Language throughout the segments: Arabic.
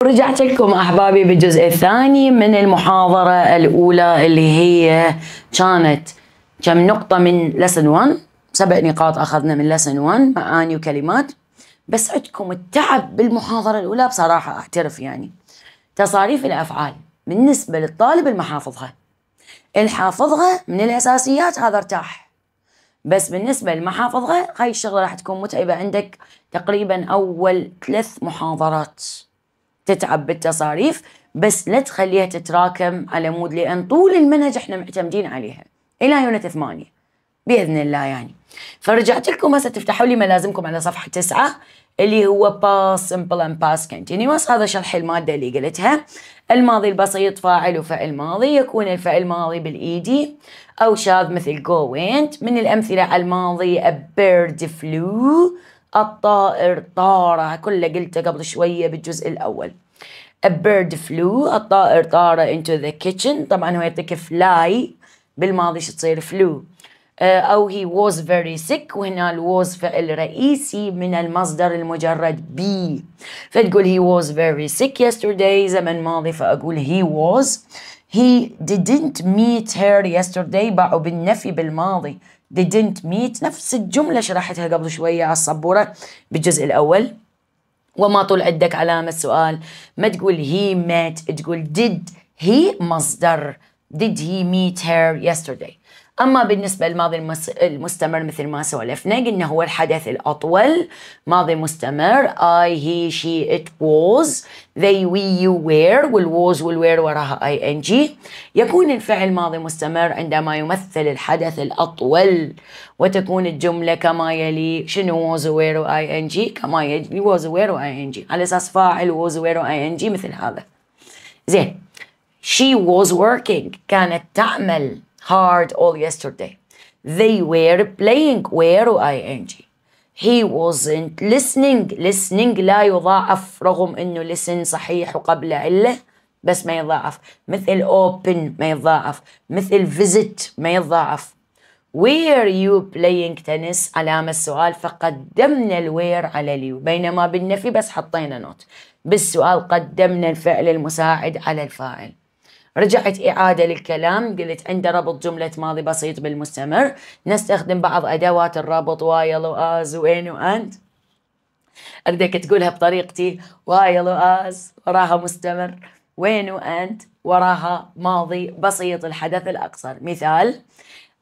ورجعت لكم احبابي بالجزء الثاني من المحاضره الاولى اللي هي كانت كم نقطه من لسن 1 سبع نقاط اخذنا من لسن 1 معاني وكلمات بس عندكم التعب بالمحاضره الاولى بصراحه اعترف يعني تصاريف الافعال بالنسبه للطالب المحافظها الحافظها من الاساسيات هذا ارتاح بس بالنسبه لمحافظها هاي الشغله راح تكون متعبه عندك تقريبا اول ثلاث محاضرات تتعب بالتصاريف بس لا تخليها تتراكم على مود لان طول المنهج احنا معتمدين عليها الى يونت ثمانية باذن الله يعني فرجعت لكم هسه تفتحوا لي ملازمكم على صفحه تسعة اللي هو باس سمبل اند باس كونتينوس هذا شرح الماده اللي قلتها الماضي البسيط فاعل وفعل ماضي يكون الفعل ماضي بالايدي او شاذ مثل جو وينت من الامثله على الماضي a bird flew الطائر طار كله قلته قبل شوية بالجزء الأول a bird flew الطائر طار into the kitchen طبعا هو يعطيك fly بالماضي شو تصير flew uh, أو he was very sick وهنا ال was فعل رئيسي من المصدر المجرد be فتقول he was very sick yesterday زمن ماضي فأقول he was he didn't meet her yesterday باعوا بالنفي بالماضي they didn't meet نفس الجملة شرحتها قبل شوية على الصبورة بالجزء الأول وما طول عندك علامة سؤال ما تقول he met تقول did he مصدر did he meet her yesterday أما بالنسبة للماضي المستمر مثل ما سولفنا قلنا هو الحدث الأطول ماضي مستمر I, he, she, it was they, we, you, were والwas والwere وراها ing يكون الفعل ماضي مستمر عندما يمثل الحدث الأطول وتكون الجملة كما يلي شنو was, were و ing كما يلي was, were و ing على أساس فاعل was, were و ing مثل هذا زين she was working كانت تعمل hard all yesterday. They were playing were ing. He wasn't listening. Listening لا يضاعف رغم انه listen صحيح وقبل عله بس ما يضاعف مثل open ما يضاعف مثل visit ما يضاعف where you playing tennis علامة السؤال فقدمنا الوير على اليو بينما بالنفي بس حطينا نوت بالسؤال قدمنا الفعل المساعد على الفاعل رجعت إعادة للكلام قلت عنده ربط جملة ماضي بسيط بالمستمر نستخدم بعض أدوات الربط وايل وآز وين وأنت أردك تقولها بطريقتي وايل وآز وراها مستمر وين وأنت وراها ماضي بسيط الحدث الأقصر مثال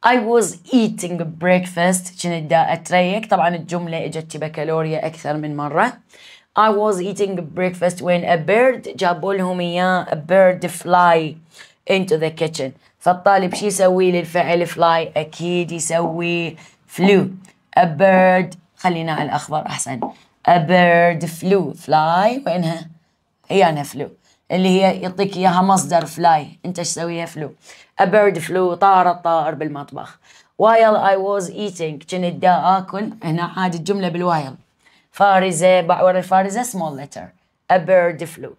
I was eating breakfast كنت دا أتريق طبعا الجملة اجت بكالوريا أكثر من مرة I was eating breakfast when a bird جابوا لهم اياه a bird fly into the kitchen فالطالب شو يسوي للفعل fly اكيد يسوي flew a bird خلينا على الاخبار احسن a bird flew fly وينها هي انا flew اللي هي يعطيك اياها مصدر فلاي انت ايش سويها فلو a bird flew طار الطائر بالمطبخ while I was eating كنت دا اكل هنا عاد الجمله بالوايل فارزة بعور الفارزة small letter a bird flew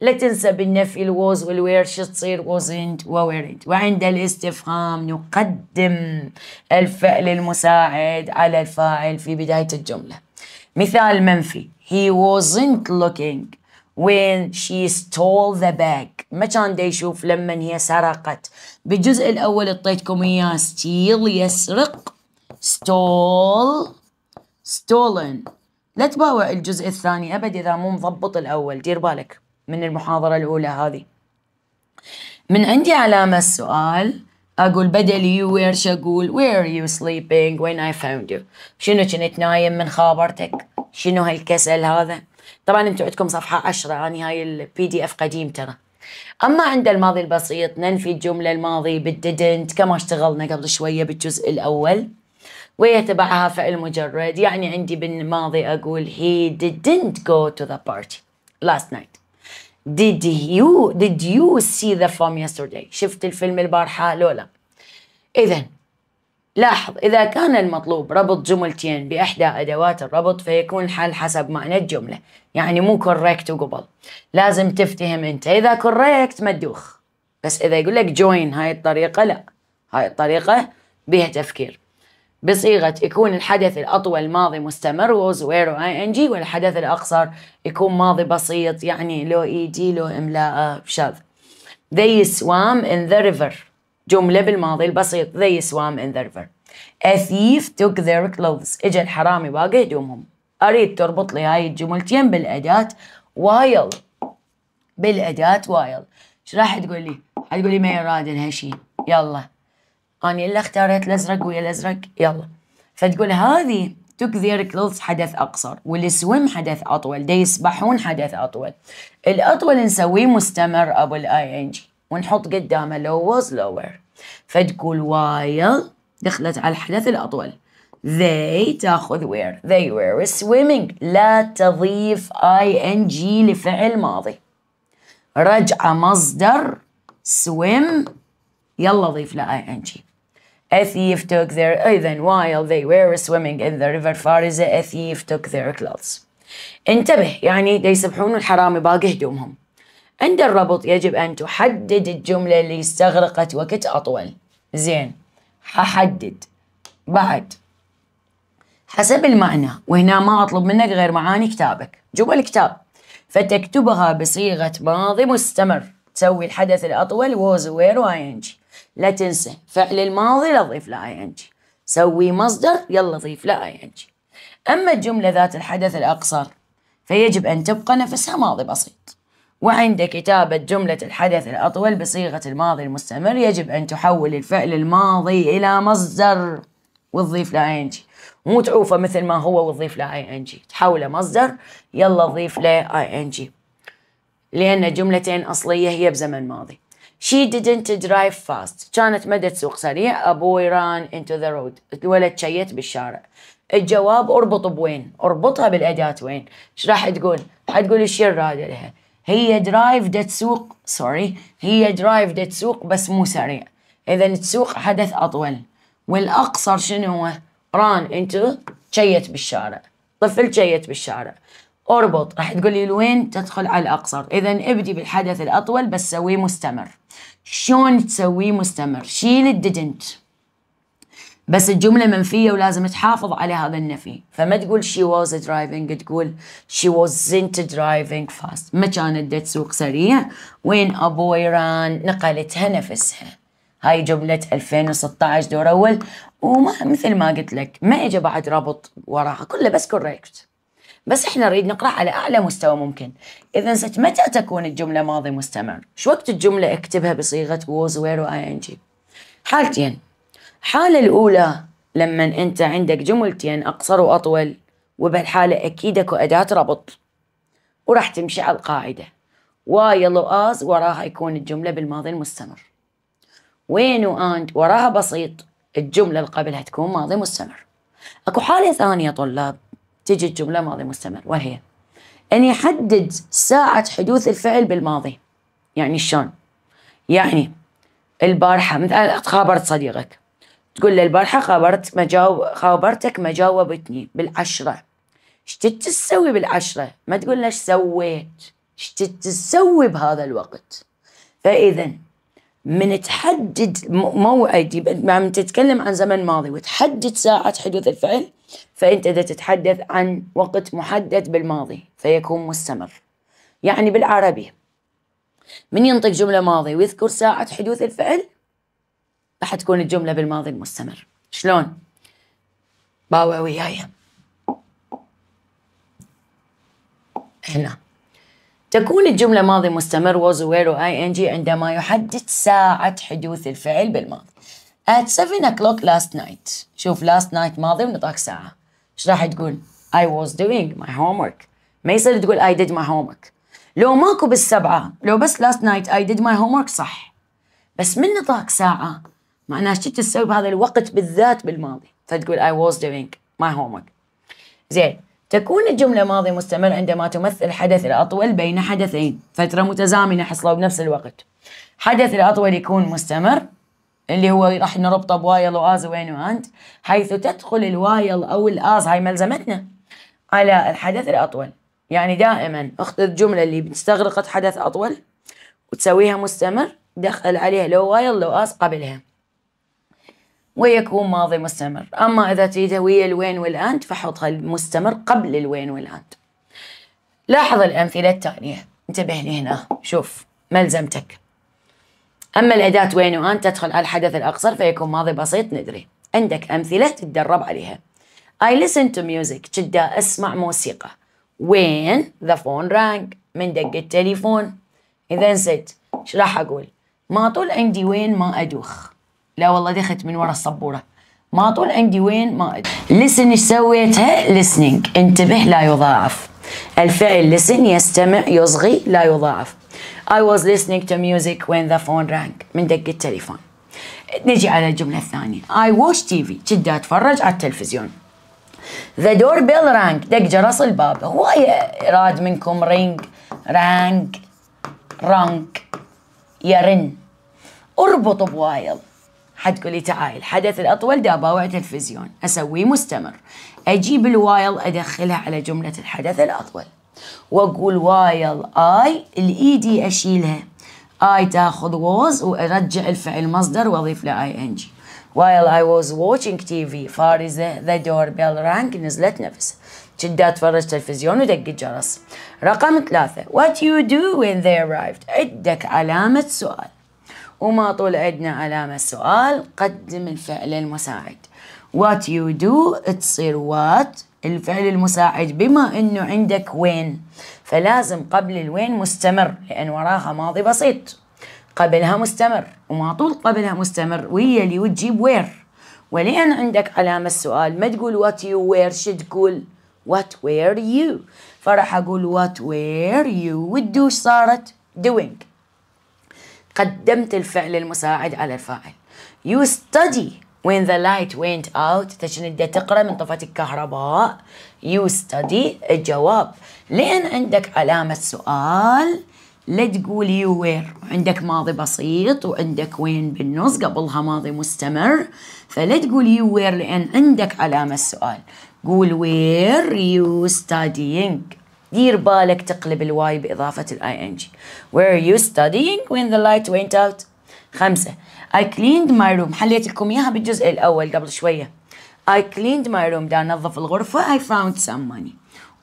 لا تنسى بالنفي الوز والوير شو تصير وزنت وweren't وعند الاستفهام نقدم الفعل المساعد على الفاعل في بداية الجملة مثال منفي he wasn't looking when she stole the bag ما كان دا يشوف لما هي سرقت بالجزء الأول اعطيتكم إياه steal يسرق stole stolen لا تباوع الجزء الثاني ابد اذا مو مضبط الاول دير بالك من المحاضره الاولى هذه من عندي علامه السؤال اقول بدل يو شو اقول وير يو سليبينج وين اي فاوند يو شنو كنت نايم من خابرتك شنو هالكسل هذا طبعا انتم عندكم صفحه 10 يعني هاي البي دي اف قديم ترى اما عند الماضي البسيط ننفي الجمله الماضي بالديدنت كما اشتغلنا قبل شويه بالجزء الاول ويتبعها فعل مجرد يعني عندي بالماضي أقول he didn't go to the party last night did you did you see the film yesterday شفت الفيلم البارحة لو لا إذا لاحظ إذا كان المطلوب ربط جملتين بإحدى أدوات الربط فيكون الحل حسب معنى الجملة يعني مو correct وقبل لازم تفتهم أنت إذا correct مدوخ بس إذا يقول لك join هاي الطريقة لا هاي الطريقة بها تفكير بصيغة يكون الحدث الأطول ماضي مستمر was where i ing والحدث الأقصر يكون ماضي بسيط يعني لو اي دي لو إملاء بشاذ آه، they swam in the river جملة بالماضي البسيط they swam in the river a thief took their clothes اجى الحرامي باقي هدومهم أريد تربط لي هاي الجملتين بالأداة while بالأداة while ايش راح تقول لي؟ حتقول لي ما يراد لها شيء يلا أنا إلا اختاريت الأزرق ويا الأزرق يلا فتقول هذه تكثير كلوز حدث أقصر والسويم حدث أطول دي يسبحون حدث أطول الأطول نسويه مستمر أبو الآي إن جي ونحط قدامه لو was lower فتقول وايل دخلت على الحدث الأطول they تاخذ وير they were swimming لا تضيف ing لفعل ماضي رجع مصدر swim يلا ضيف له ing A thief took their, even while they were swimming in the river Fariza, a thief took their clothes. انتبه يعني دي يسبحون باقي هدومهم. عند الربط يجب أن تحدد الجملة اللي استغرقت وقت أطول. زين ححدد بعد حسب المعنى وهنا ما أطلب منك غير معاني كتابك جوا الكتاب فتكتبها بصيغة ماضي مستمر تسوي الحدث الأطول was where I لا تنسى فعل الماضي لا تضيف له اي ان جي سوي مصدر يلا ضيف له اي ان جي اما الجمله ذات الحدث الاقصر فيجب ان تبقى نفسها ماضي بسيط وعند كتابة جملة الحدث الأطول بصيغة الماضي المستمر يجب أن تحول الفعل الماضي إلى مصدر وتضيف له اي ان جي مو تعوفه مثل ما هو وتضيف له اي ان جي تحوله مصدر يلا ضيف له اي ان جي لأن جملتين أصلية هي بزمن ماضي She didn't drive fast كانت مدى تسوق سريع A boy ran into the road الولد شيت بالشارع الجواب اربط بوين اربطها بالأداة وين ايش راح تقول حتقول ايش راد لها هي درايف دا تسوق سوري هي درايف دا تسوق بس مو سريع اذا تسوق حدث اطول والاقصر شنو هو ران انتو شيت بالشارع طفل شيت بالشارع اربط راح تقول لي لوين تدخل على الاقصر اذا ابدي بالحدث الاطول بس سويه مستمر شلون تسويه مستمر شيل الديدنت بس الجملة منفية ولازم تحافظ على هذا النفي فما تقول شي واز درايفنج تقول شي wasn't درايفنج فاست ما كانت تسوق سريع وين أبوي ران نقلتها نفسها هاي جملة 2016 دور أول وما مثل ما قلت لك ما إجا بعد ربط وراها كله بس كوريكت بس احنا نريد نقرأ على أعلى مستوى ممكن إذا متى تكون الجملة ماضي مستمر؟ شو وقت الجملة اكتبها بصيغة was were I and حالتين الحالة الأولى لما أنت عندك جملتين أقصر وأطول وبهالحالة أكيد أكو أداة ربط وراح تمشي على القاعدة وايل وآز وراها يكون الجملة بالماضي المستمر وين وأند وراها بسيط الجملة اللي قبلها تكون ماضي مستمر أكو حالة ثانية طلاب تجي الجملة ماضي مستمر وهي أن يحدد ساعة حدوث الفعل بالماضي يعني شلون؟ يعني البارحة مثلا خابرت صديقك تقول له البارحة خابرت مجاوب خابرتك ما جاوبتني بالعشرة ايش تسوي بالعشرة؟ ما تقول له ايش سويت؟ ايش تسوي بهذا الوقت؟ فإذا من تحدد موعد من يعني تتكلم عن زمن ماضي وتحدد ساعة حدوث الفعل فأنت إذا تتحدث عن وقت محدد بالماضي فيكون مستمر يعني بالعربي من ينطق جملة ماضي ويذكر ساعة حدوث الفعل راح تكون الجملة بالماضي المستمر شلون؟ باوع وياي هنا تكون الجملة ماضي مستمر was were و ing عندما يحدد ساعة حدوث الفعل بالماضي. At 7 o'clock last night. شوف last night ماضي ونطاق ساعة. ايش راح تقول؟ I was doing my homework ما يصير تقول I did my homework لو ماكو بالسبعة لو بس last night I did my homework صح بس من نطاق ساعة معناه شو تسوي بهذا الوقت بالذات بالماضي فتقول I was doing my homework زين تكون الجملة ماضي مستمر عندما تمثل الحدث الأطول بين حدثين فترة متزامنة حصلوا بنفس الوقت حدث الأطول يكون مستمر اللي هو راح نربطه بوايل واز وين وانت حيث تدخل الوايل او الاز هاي ملزمتنا على الحدث الاطول يعني دائما اخذ الجمله اللي استغرقت حدث اطول وتسويها مستمر دخل عليها لو وايل لو اس قبلها ويكون ماضي مستمر اما اذا تريده ويا الوين والاند فحطها المستمر قبل الوين والاند لاحظ الامثله التاليه انتبه لي هنا شوف ملزمتك أما الأداة وين وأن تدخل على الحدث الأقصر فيكون ماضي بسيط ندري عندك أمثلة تتدرب عليها I listen to music جدا أسمع موسيقى وين the phone rang من دق التليفون إذا نسيت إيش راح أقول ما طول عندي وين ما أدوخ لا والله دخلت من ورا السبورة ما طول عندي وين ما أدوخ listen إيش سويتها listening انتبه لا يضاعف الفعل listen يستمع يصغي لا يضاعف I was listening to music when the phone rang من دق التليفون نجي على الجملة الثانية I watched TV جدا أتفرج على التلفزيون The doorbell rang دق جرس الباب هواية راد منكم رينج رانج رانج يرن اربط بوايل حتقولي تعال الحدث الأطول داباوع تلفزيون أسويه مستمر أجيب الوايل أدخلها على جملة الحدث الأطول واقول وايل اي الايدي اشيلها اي تاخذ was وارجع الفعل مصدر واضيف له اي ان جي while I was watching TV فارزة the doorbell رانك نزلت نفسها كنت اتفرج تلفزيون ودق الجرس رقم ثلاثة what you do when they arrived عندك علامة سؤال وما طول عندنا علامة سؤال قدم الفعل المساعد what you do تصير what الفعل المساعد بما أنه عندك وين فلازم قبل الوين مستمر لأن وراها ماضي بسيط قبلها مستمر وما طول قبلها مستمر وهي اللي وتجيب وير ولأن عندك علامة السؤال ما تقول وات يو وير شو تقول وات وير يو فراح أقول وات وير يو والدوش صارت doing قدمت الفعل المساعد على الفاعل you study when the light went out تشنبدا تقرا من طفت الكهرباء you study الجواب لان عندك علامة سؤال لا تقول يو وير عندك ماضي بسيط وعندك وين بالنص قبلها ماضي مستمر فلا تقول يو وير لأن عندك علامة السؤال قول وير يو studying دير بالك تقلب الواي بإضافة الاي ان جي where you studying when the light went out خمسة I cleaned my room حليت لكم إياها بالجزء الأول قبل شوية I cleaned my room دا أنظف الغرفة I found some money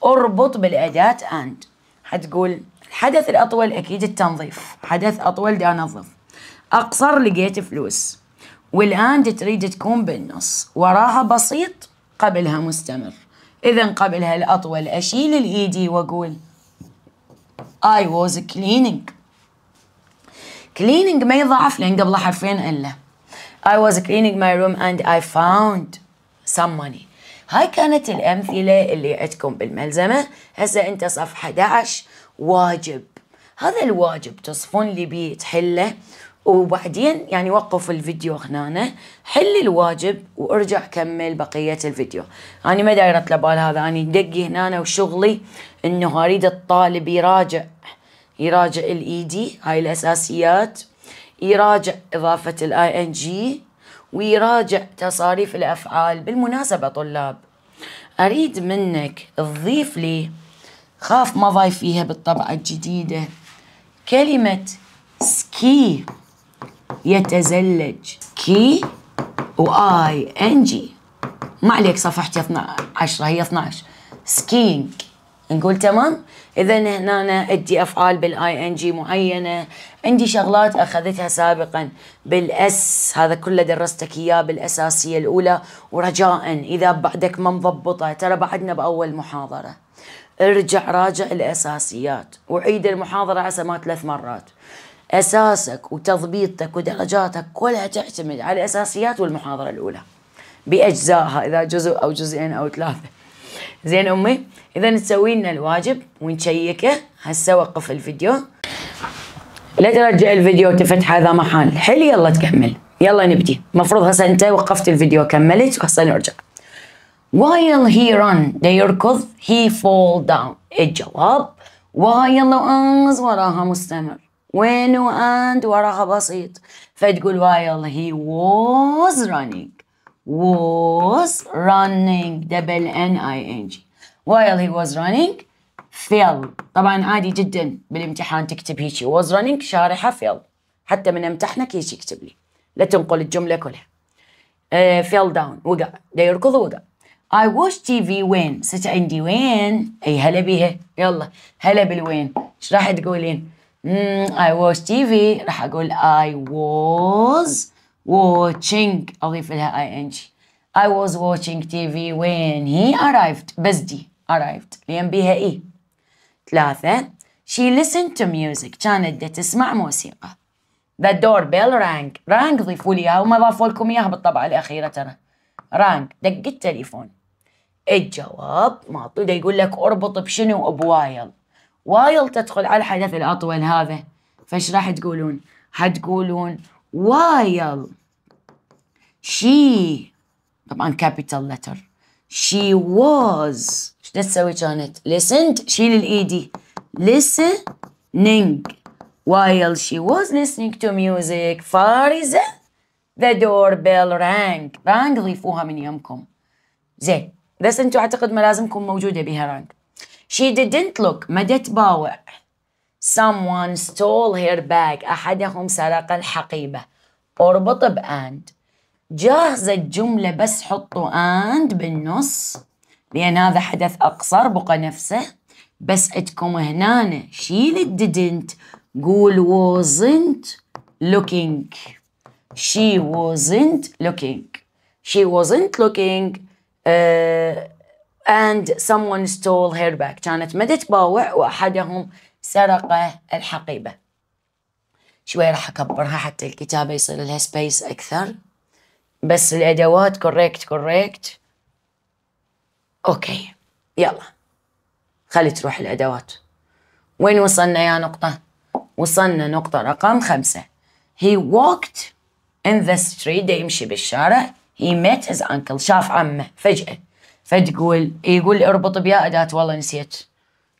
اربط بالأداة and حتقول الحدث الأطول أكيد التنظيف حدث أطول دا أنظف أقصر لقيت فلوس والآن تريد تكون بالنص وراها بسيط قبلها مستمر إذا قبلها الأطول أشيل الإيدي وأقول I was cleaning cleaning ما يضعف لأن قبله حرفين إلا I was cleaning my room and I found some money هاي كانت الأمثلة اللي عندكم بالملزمة هسه أنت صفحة 11 واجب هذا الواجب تصفون لي بيه تحله وبعدين يعني وقف الفيديو هنا حل الواجب وارجع كمل بقية الفيديو أنا يعني ما دايرة لبال هذا أنا يعني دقي هنا وشغلي إنه أريد الطالب يراجع يراجع الايدي هاي الاساسيات يراجع اضافه الاي ان جي ويراجع تصاريف الافعال بالمناسبه طلاب اريد منك تضيف لي خاف ما ضايف فيها بالطبعه الجديده كلمه سكي يتزلج كي واي ان جي ما عليك صفحتي 12 هي 12 سكينج نقول تمام اذا هنا عندي ادي افعال بالاي ان جي معينه عندي شغلات اخذتها سابقا بالاس هذا كله درستك اياه بالاساسيه الاولى ورجاء اذا بعدك ما مضبطه ترى بعدنا باول محاضره ارجع راجع الاساسيات وعيد المحاضره عسى ما ثلاث مرات اساسك وتضبيطك ودرجاتك كلها تعتمد على الاساسيات والمحاضره الاولى باجزائها اذا جزء او جزئين او ثلاثه زين امي اذا تسوي لنا الواجب ونشيكه هسه وقف الفيديو لا ترجع الفيديو تفتح هذا محل حلو يلا تكمل يلا نبدي مفروض هسه انت وقفت الفيديو كملت وهسه نرجع while he run يركض he fall down الجواب while وأنز وراها مستمر وين وأند وراها بسيط فتقول while he was running was running double N I N G while he was running fell طبعا عادي جدا بالامتحان تكتب هيجي was running شارحة fell حتى من امتحنك هيجي اكتب لي لا تنقل الجملة كلها uh, fell down وقع دا يركض وقع I watch TV when ست عندي وين اي هلا بيها يلا هلا بالوين ايش راح تقولين؟ mm, I watch TV راح اقول I was watching أضيف لها ing I was watching TV when he arrived بس دي arrived لأن بيها إي ثلاثة she listened to music كانت دي تسمع موسيقى the doorbell rang rang ضيفوا لي إياها وما ضافوا لكم إياها بالطبعة الأخيرة ترى rang دق التليفون الجواب ما دا يقول لك اربط بشنو بوايل وايل تدخل على الحدث الأطول هذا فايش راح تقولون؟ حتقولون وايل she طبعا capital letter she was ايش تسوي كانت listened شيل الايدي listening while she was listening to music فارزة the doorbell rang rang ضيفوها من يمكم زين بس انتم اعتقد ما لازمكم موجودة بها rang she didn't look ما تتباوع someone stole her bag أحدهم سرق الحقيبة اربط بأند جاهزة الجملة بس حطوا and بالنص لأن هذا حدث أقصر بقى نفسه بس عندكم هنا شيل didn't قول wasn't looking she wasn't looking she wasn't looking uh, and someone stole her bag كانت ما تتباوع وأحدهم سرق الحقيبة شوي راح أكبرها حتى الكتابة يصير لها space أكثر بس الادوات كوريكت كوريكت اوكي يلا خلي تروح الادوات وين وصلنا يا نقطة؟ وصلنا نقطة رقم خمسة He walked in the street ده يمشي بالشارع He met his uncle شاف عمه فجأة فتقول يقول اربط بيا أداة والله نسيت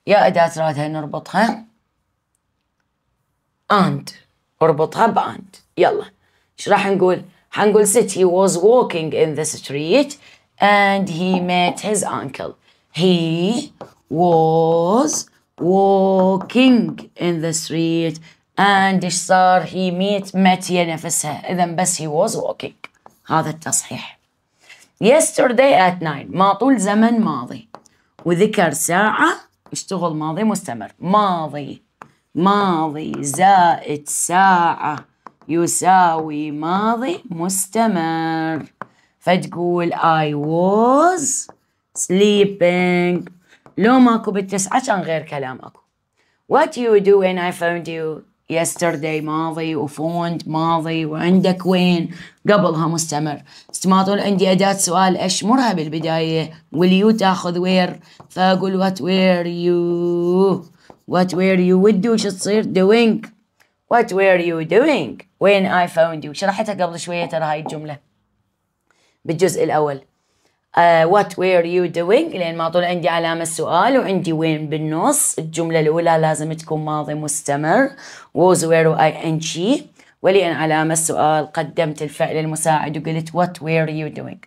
يا أداة رادها نربطها and اربطها باند يلا ايش راح نقول؟ Hangul City was walking in the street and he met his uncle. He was walking in the street and he صار he meet met ينافسها اذا بس he was walking هذا التصحيح yesterday at nine ما طول زمن ماضي وذكر ساعة اشتغل ماضي مستمر ماضي ماضي زائد ساعة يساوي ماضي مستمر فتقول I was sleeping لو ماكو بالتسعة كان غير كلام اكو What you do when I found you yesterday ماضي وفوند ماضي وعندك وين قبلها مستمر استماطول عندي أداة سؤال أشمرها بالبداية Will you تاخذ where فأقول what were you what were you would do شو تصير doing What were you doing when I found you شرحتها قبل شوية ترى هاي الجملة بالجزء الأول uh, What were you doing لأن ما طول عندي علامة سؤال وعندي وين بالنص الجملة الأولى لازم تكون ماضي مستمر was where I and she ولأن علامة السؤال قدمت الفعل المساعد وقلت What were you doing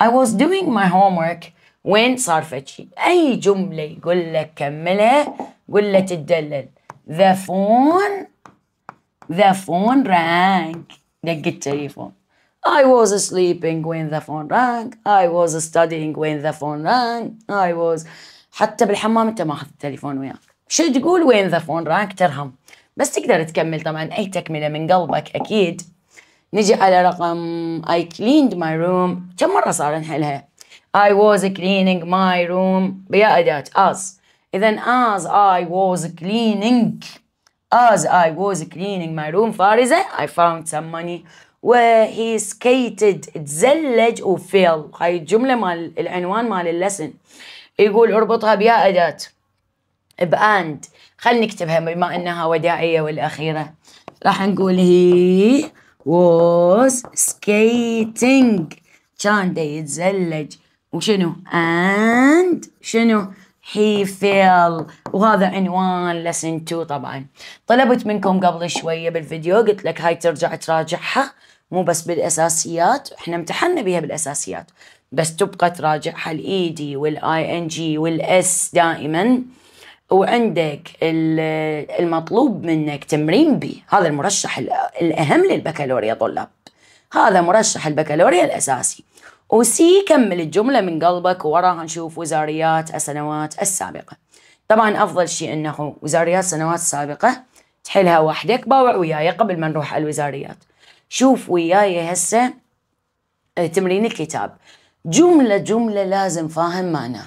I was doing my homework وين صار فتشي أي جملة يقول لك كملها قول له تدلل The phone The phone rang. The guitar phone. I was sleeping when the phone rang. I was studying when the phone rang. I was حتى بالحمام انت ما اخذت التليفون وياك. شو تقول وين ذا فون رانك ترهم. بس تقدر تكمل طبعا اي تكمله من قلبك اكيد. نجي على رقم I cleaned my room كم مرة صار نحلها I was cleaning my room بيا أداة as إذا as I was cleaning As I was cleaning my room فارزة I found some money وهي skated تزلج وفيل هاي الجملة مال العنوان مال اللسن يقول اربطها بيا أداة بأند خل نكتبها بما أنها وداعية والأخيرة راح نقول هي was skating كان يتزلج وشنو and شنو هي فيل وهذا عنوان لسن 2 طبعا طلبت منكم قبل شويه بالفيديو قلت لك هاي ترجع تراجعها مو بس بالاساسيات احنا امتحنا بها بالاساسيات بس تبقى تراجعها الاي دي e والاي ان جي والاس دائما وعندك المطلوب منك تمرين بي هذا المرشح الاهم للبكالوريا طلاب هذا مرشح البكالوريا الاساسي وسي كمل الجملة من قلبك وراها نشوف وزاريات السنوات السابقة طبعا أفضل شيء أنه وزاريات السنوات السابقة تحلها وحدك باوع وياي قبل ما نروح على الوزاريات شوف وياي هسه آه، تمرين الكتاب جملة جملة لازم فاهم معنا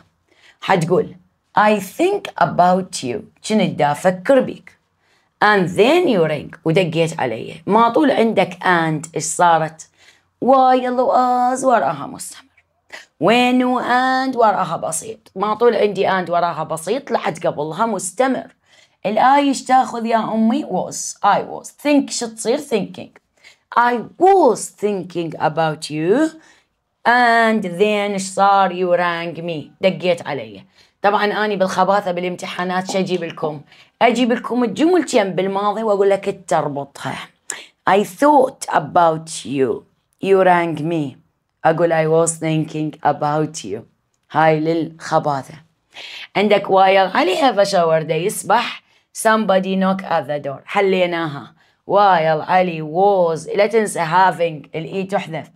حتقول I think about you شنو دا أفكر بيك and then you ring ودقيت علي ما طول عندك and ايش صارت ويلا از وراها مستمر وين واند وراها بسيط ما طول عندي اند وراها بسيط لحد قبلها مستمر الاي ايش تاخذ يا امي was I was think شو تصير thinking I was thinking about you and then ايش صار you rang me دقيت علي طبعا اني بالخباثه بالامتحانات شو اجيب لكم؟ اجيب لكم الجملتين بالماضي واقول لك تربطها I thought about you You rang me أقول I was thinking about you هاي للخباثة عندك while عليها فشاورده يسبح somebody knock at the door حليناها while علي was لا تنسى having الإي e تحذف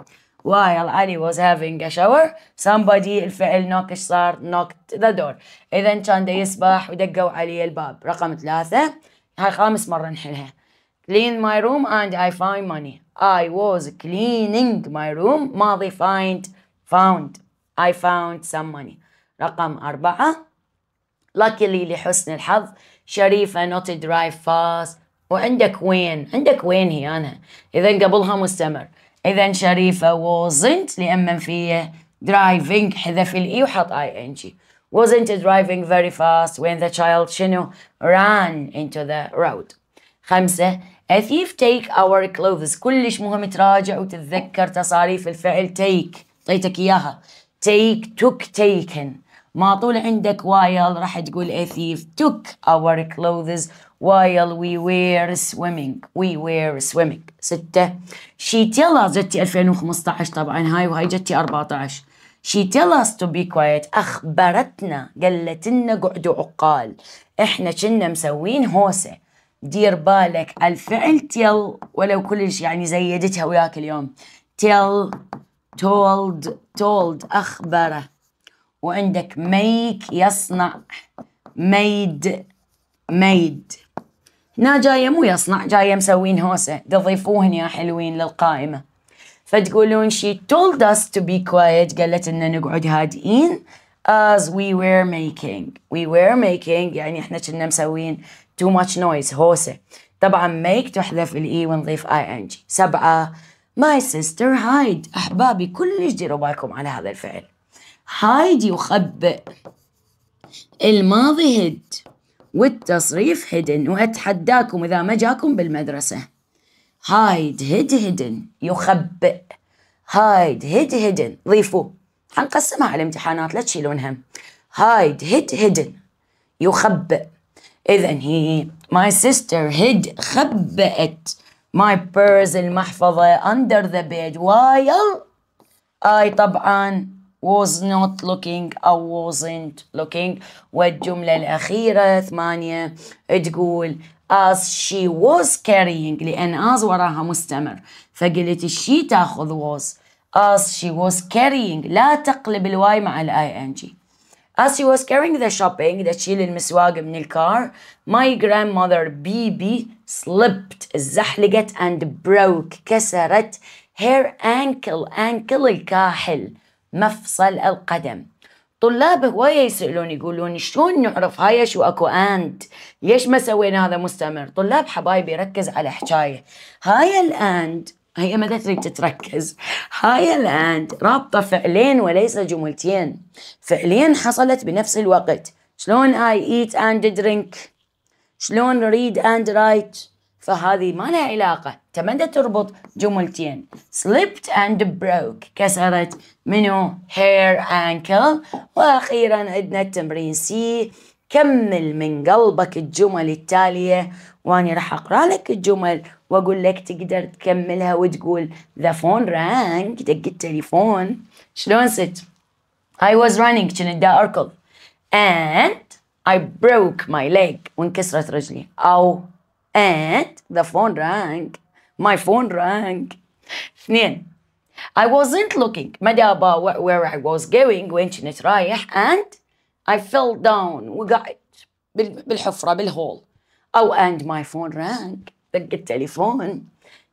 while علي was having a shower somebody الفعل knock ايش صار knocked the door إذا كان دا يسبح ودقوا علي الباب رقم ثلاثة هاي خامس مرة نحلها clean my room and I find money. I was cleaning my room ماضي find found I found some money رقم أربعة luckily لحسن الحظ شريفة not to drive fast وعندك وين عندك وين هي أنا إذا قبلها مستمر إذا شريفة wasn't لأما فيه driving حذف الإي وحط ing wasn't driving very fast when the child شنو ran into the road خمسة If you take our clothes كلش مهم تراجع وتتذكر تصاريف الفعل take طيتك اياها take took taken ما طول عندك while راح تقول if you took our clothes while we were swimming we were swimming ستة she tell us جتي 2015 طبعا هاي وهاي جتي 14 she tell us to be quiet أخبرتنا قالت لنا قعدوا عقال إحنا كنا مسوين هوسة دير بالك الفعل تيل ولو كلش يعني زيدتها وياك اليوم تيل تولد تولد أخبره وعندك ميك يصنع ميد ميد هنا جاية مو يصنع جاية مسوين هوسة تضيفوهن يا حلوين للقائمة فتقولون she told us to be quiet قالت لنا نقعد هادئين as we were making we were making يعني احنا كنا مسوين too much noise هوسة طبعا make تحذف الاي ونضيف ing سبعة my sister hide احبابي كلش ديروا بالكم على هذا الفعل hide يخبئ الماضي هد والتصريف hidden وأتحداكم إذا ما جاكم بالمدرسة هايد هيد هدن يخبئ هايد هيد هدن ضيفوه حنقسمها على الامتحانات لا تشيلون هم هايد هيد هيدن يخبئ اذا هي ماي سيستر هيد خبأت ماي بيرز المحفظة اندر ذا بيد while I طبعا was not looking or wasn't looking والجملة الأخيرة ثمانية تقول as she was carrying لأن as وراها مستمر فقلت she تاخذ was as she was carrying لا تقلب الواي مع الاي ان جي As she was carrying the shopping ده تشيل المسواق من الكار my grandmother بيبي slipped زحلقت and broke كسرت her ankle ankle الكاحل مفصل القدم طلاب هواية يسألون يقولون شلون نعرف هاي شو اكو اند ليش ما سوينا هذا مستمر طلاب حبايبي ركز على حكاية هاي الاند هي ما تدري تتركز هاي الاند رابطة فعلين وليس جملتين فعلين حصلت بنفس الوقت شلون I eat and drink شلون read and write فهذه ما لها علاقة تمدى تربط جملتين slipped and broke كسرت منو hair ankle وأخيرا عندنا التمرين سي كمل من قلبك الجمل التالية واني راح أقرأ لك الجمل واقول لك تقدر تكملها وتقول ذا فون رانج دق التليفون شلون ست I was running كنت دا اركض and I broke my leg وانكسرت رجلي أو and the phone rang my phone rang اثنين I wasn't looking ما دابا where I was going وين كنت رايح and I fell down وقعت بالحفرة بالهول أو and my phone rang بالتليفون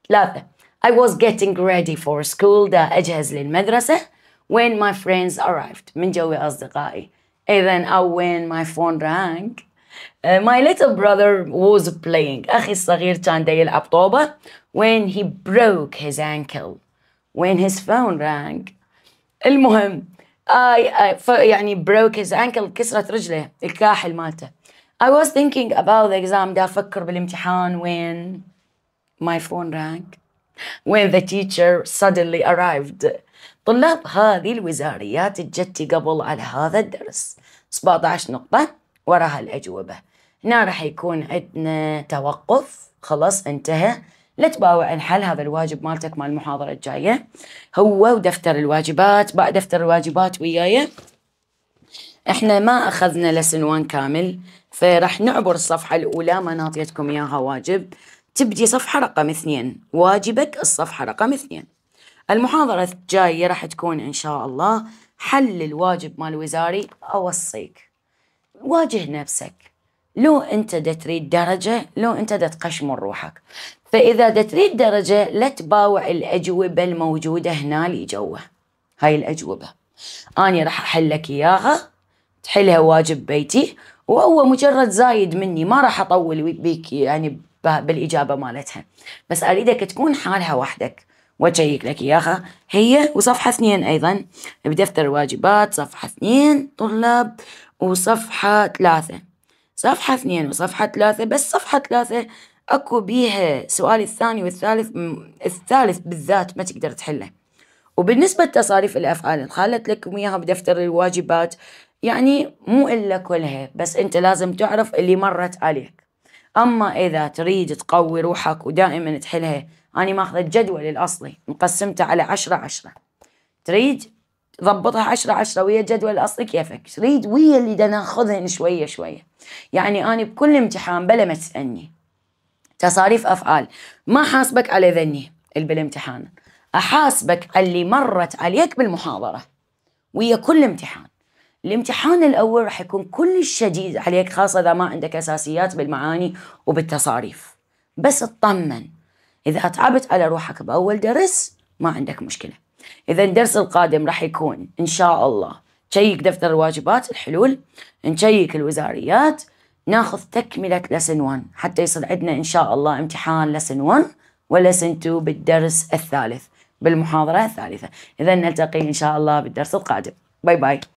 ثلاثة I was getting ready for school ده أجهز للمدرسة when my friends arrived من جوي أصدقائي إذن أو when my phone rang uh, my little brother was playing أخي الصغير كان دا يلعب طوبة when he broke his ankle when his phone rang المهم I, I, يعني broke his ankle كسرت رجله الكاحل مالته I was thinking about the exam دا أفكر بالامتحان when my phone rang when the teacher suddenly arrived طلاب هذه الوزاريات جت قبل على هذا الدرس 17 نقطة وراها الأجوبة هنا راح يكون عندنا توقف خلاص انتهى لا تباوع الحل هذا الواجب مالتك مال المحاضرة الجاية هو ودفتر الواجبات بعد دفتر الواجبات وياي احنا ما اخذنا لسن 1 كامل فراح نعبر الصفحه الاولى ما ناطيتكم اياها واجب تبدي صفحه رقم اثنين واجبك الصفحه رقم اثنين المحاضره الجايه راح تكون ان شاء الله حل الواجب مال وزاري اوصيك واجه نفسك لو انت دا تريد درجه لو انت دا تقشمر روحك فاذا دا تريد درجه لا تباوع الاجوبه الموجوده هنا اللي جوه هاي الاجوبه اني راح احلك اياها تحلها واجب بيتي وهو مجرد زايد مني ما راح اطول بيك يعني بالاجابه مالتها بس اريدك تكون حالها وحدك واشيك لك اياها هي وصفحه اثنين ايضا بدفتر واجبات صفحه اثنين طلاب وصفحه ثلاثه صفحه اثنين وصفحه ثلاثه بس صفحه ثلاثه اكو بيها سؤال الثاني والثالث الثالث بالذات ما تقدر تحله وبالنسبة لتصاريف الأفعال خالت لكم إياها بدفتر الواجبات يعني مو إلا كلها بس أنت لازم تعرف اللي مرت عليك أما إذا تريد تقوي روحك ودائما تحلها أنا ماخذ الجدول الأصلي مقسمته على عشرة عشرة تريد ضبطها عشرة عشرة ويا الجدول الأصلي كيفك تريد ويا اللي دا ناخذهن شوية شوية يعني أنا بكل امتحان بلا ما تسألني تصاريف أفعال ما حاسبك على ذني بالامتحان أحاسبك على اللي مرت عليك بالمحاضرة ويا كل امتحان الامتحان الأول راح يكون كلش شديد عليك خاصة إذا ما عندك أساسيات بالمعاني وبالتصاريف بس اطمن إذا تعبت على روحك بأول درس ما عندك مشكلة إذا الدرس القادم راح يكون إن شاء الله نشيك دفتر الواجبات الحلول نشيك الوزاريات ناخذ تكملة لسن 1 حتى يصير عندنا إن شاء الله امتحان لسن 1 ولسن 2 بالدرس الثالث بالمحاضرة الثالثة إذا نلتقي إن شاء الله بالدرس القادم باي باي